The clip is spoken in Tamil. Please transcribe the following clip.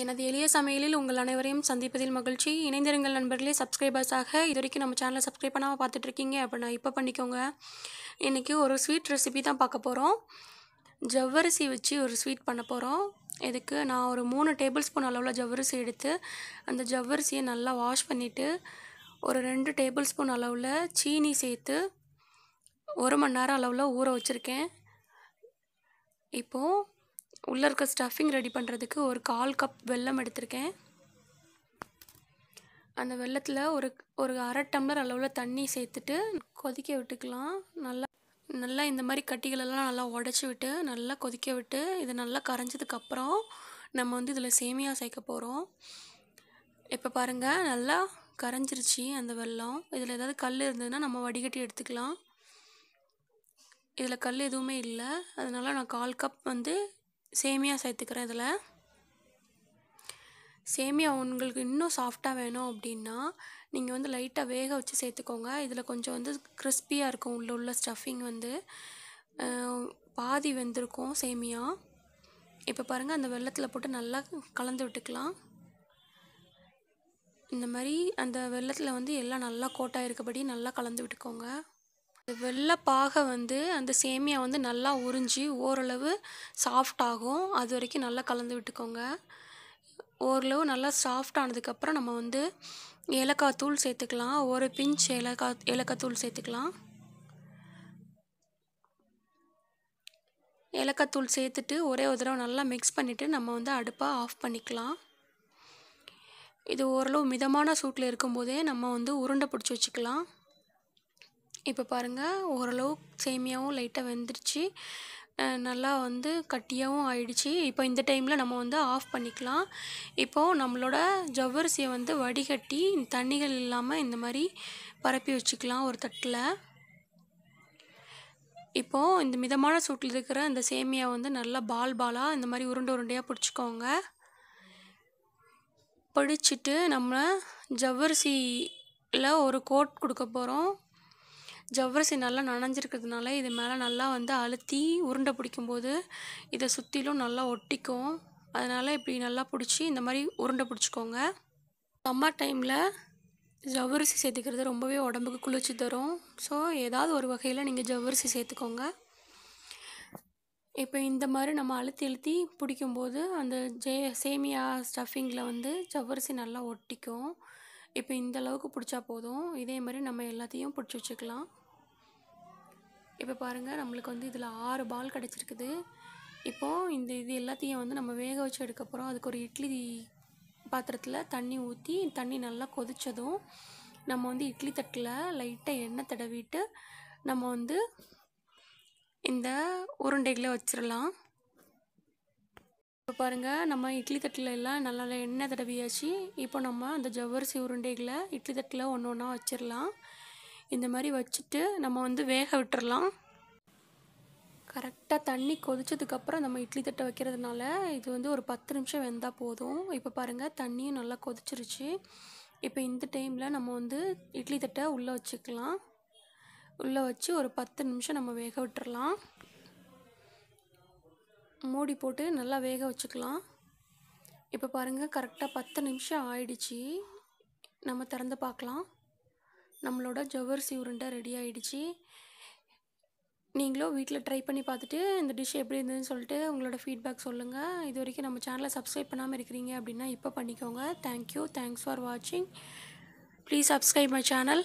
எனது எளிய சமையலில் உங்கள் அனைவரையும் சந்திப்பதில் மகிழ்ச்சி இணைந்திருங்கள் நண்பர்களே சப்ஸ்கிரைபர்ஸாக இது வரைக்கும் நம்ம சேனலை சப்ஸ்கிரைப் பண்ணாமல் பார்த்துட்ருக்கீங்க அப்படின்னா இப்போ பண்ணிக்கோங்க இன்றைக்கி ஒரு ஸ்வீட் ரெசிபி தான் பார்க்க போகிறோம் ஜவ்வரிசி வச்சு ஒரு ஸ்வீட் பண்ண போகிறோம் இதுக்கு நான் ஒரு மூணு டேபிள் ஸ்பூன் அளவில் ஜவ்வரிசி எடுத்து அந்த ஜவ்வரிசியை நல்லா வாஷ் பண்ணிவிட்டு ஒரு ரெண்டு டேபிள் ஸ்பூன் அளவில் சீனி சேர்த்து ஒரு மணி நேரம் அளவில் ஊற வச்சுருக்கேன் இப்போது உள்ளே இருக்க ஸ்டஃபிங் ரெடி பண்ணுறதுக்கு ஒரு கால் கப் வெல்லம் எடுத்திருக்கேன் அந்த வெள்ளத்தில் ஒரு ஒரு அரை டம்ளர் அளவில் தண்ணி சேர்த்துட்டு கொதிக்க விட்டுக்கலாம் நல்லா நல்லா இந்த மாதிரி கட்டிகளெல்லாம் நல்லா உடச்சி விட்டு நல்லா கொதிக்க விட்டு இது நல்லா கரைஞ்சதுக்கப்புறம் நம்ம வந்து இதில் சேமியா சேர்க்க போகிறோம் இப்போ பாருங்கள் நல்லா கரைஞ்சிருச்சு அந்த வெள்ளம் இதில் ஏதாவது கல் இருந்ததுன்னா நம்ம வடிகட்டி எடுத்துக்கலாம் இதில் கல் எதுவுமே இல்லை அதனால் நான் கால் கப் வந்து சேமியா சேர்த்துக்கிறேன் இதில் சேமியா உங்களுக்கு இன்னும் சாஃப்டாக வேணும் அப்படின்னா நீங்கள் வந்து லைட்டாக வேக வச்சு சேர்த்துக்கோங்க இதில் கொஞ்சம் வந்து கிறிஸ்பியாக இருக்கும் உள்ள உள்ள ஸ்டஃபிங் வந்து பாதி வெந்திருக்கும் சேமியா இப்போ பாருங்கள் அந்த வெள்ளத்தில் போட்டு நல்லா கலந்து விட்டுக்கலாம் இந்த மாதிரி அந்த வெள்ளத்தில் வந்து எல்லாம் நல்லா கோட்டாக இருக்கபடி நல்லா கலந்து விட்டுக்கோங்க இந்த பாக வந்து அந்த சேமியா வந்து நல்லா உறிஞ்சி ஓரளவு சாஃப்ட் ஆகும் அது வரைக்கும் நல்லா கலந்து விட்டுக்கோங்க ஓரளவு நல்லா சாஃப்ட் ஆனதுக்கப்புறம் நம்ம வந்து ஏலக்காய் தூள் சேர்த்துக்கலாம் ஒரு பிஞ்ச் ஏலக்காய் ஏலக்காய் தூள் சேர்த்துக்கலாம் ஏலக்காய் தூள் சேர்த்துட்டு ஒரே ஒரு தடவை நல்லா மிக்ஸ் பண்ணிவிட்டு நம்ம வந்து அடுப்பை ஆஃப் பண்ணிக்கலாம் இது ஓரளவு மிதமான சூட்டில் இருக்கும்போதே நம்ம வந்து உருண்டை பிடிச்சி வச்சுக்கலாம் இப்போ பாருங்கள் ஓரளவு சேமியாவும் லைட்டாக வெந்துருச்சு நல்லா வந்து கட்டியாகவும் ஆயிடுச்சு இப்போ இந்த டைமில் நம்ம வந்து ஆஃப் பண்ணிக்கலாம் இப்போது நம்மளோட ஜவ்வரிசியை வந்து வடிகட்டி தண்ணிகள் இல்லாமல் இந்த மாதிரி பரப்பி வச்சுக்கலாம் ஒரு தட்டில் இப்போது இந்த மிதமான சூட்டில் இருக்கிற இந்த சேமியா வந்து நல்லா பால் பாலாக இந்த மாதிரி உருண்டை உருண்டையாக பிடிச்சிக்கோங்க பிடிச்சிட்டு நம்ம ஜவ்வரிசியில் ஒரு கோட் கொடுக்க போகிறோம் ஜவ்வரிசி நல்லா நனைஞ்சிருக்கிறதுனால இது மேலே நல்லா வந்து அழுத்தி உருண்டை பிடிக்கும்போது இதை சுற்றிலும் நல்லா ஒட்டிக்கும் அதனால் இப்படி நல்லா பிடிச்சி இந்த மாதிரி உருண்டை பிடிச்சிக்கோங்க சம்மர் டைமில் ஜவ்வரிசி சேர்த்துக்கிறது ரொம்பவே உடம்புக்கு குளிர்ச்சி தரும் ஸோ ஏதாவது ஒரு வகையில் நீங்கள் ஜவ்வரிசி சேர்த்துக்கோங்க இப்போ இந்த மாதிரி நம்ம அழுத்தி அழுத்தி பிடிக்கும்போது அந்த ஜே சேமியா ஸ்டஃபிங்கில் வந்து ஜவ்வரிசி நல்லா ஒட்டிக்கும் இப்போ இந்த அளவுக்கு பிடிச்சா போதும் இதே மாதிரி நம்ம எல்லாத்தையும் பிடிச்சி வச்சுக்கலாம் இப்போ பாருங்கள் நம்மளுக்கு வந்து இதில் ஆறு பால் கிடச்சிருக்குது இப்போது இந்த இது எல்லாத்தையும் வந்து நம்ம வேக வச்சு எடுக்கப்புறம் அதுக்கு ஒரு இட்லி பாத்திரத்தில் தண்ணி ஊற்றி தண்ணி நல்லா கொதித்ததும் நம்ம வந்து இட்லி தட்டில் லைட்டாக எண்ணெய் தடவிட்டு நம்ம வந்து இந்த உருண்டைகளை வச்சிடலாம் இப்போ பாருங்கள் நம்ம இட்லி தட்டில் எல்லாம் நல்லா எண்ணெய் தடவியாச்சு இப்போ நம்ம அந்த ஜவ்வரிசி உருண்டைகளை இட்லி தட்டில் ஒன்று ஒன்றா வச்சிடலாம் இந்த மாதிரி வச்சுட்டு நம்ம வந்து வேக விட்டுறலாம் கரெக்டாக தண்ணி கொதிச்சதுக்கப்புறம் நம்ம இட்லி தட்டை வைக்கிறதுனால இது வந்து ஒரு பத்து நிமிஷம் வெந்தால் போதும் இப்போ பாருங்கள் தண்ணியும் நல்லா கொதிச்சிருச்சு இப்போ இந்த டைமில் நம்ம வந்து இட்லி தட்டை உள்ளே வச்சுக்கலாம் உள்ளே வச்சு ஒரு பத்து நிமிஷம் நம்ம வேக விட்டுறலாம் மூடி போட்டு நல்லா வேக வச்சுக்கலாம் இப்போ பாருங்கள் கரெக்டாக பத்து நிமிஷம் ஆயிடுச்சு நம்ம திறந்து பார்க்கலாம் நம்மளோட ஜவ்வரிசி உருண்டை ரெடி ஆகிடுச்சு நீங்களும் வீட்டில் ட்ரை பண்ணி பார்த்துட்டு இந்த டிஷ் எப்படி இருந்ததுன்னு சொல்லிட்டு உங்களோட ஃபீட்பேக் சொல்லுங்கள் இது வரைக்கும் நம்ம சேனலை சப்ஸ்கிரைப் பண்ணாமல் இருக்கிறீங்க அப்படின்னா இப்போ பண்ணிக்கோங்க தேங்க்யூ தேங்க்ஸ் ஃபார் வாட்சிங் ப்ளீஸ் சப்ஸ்கிரைப் மை சேனல்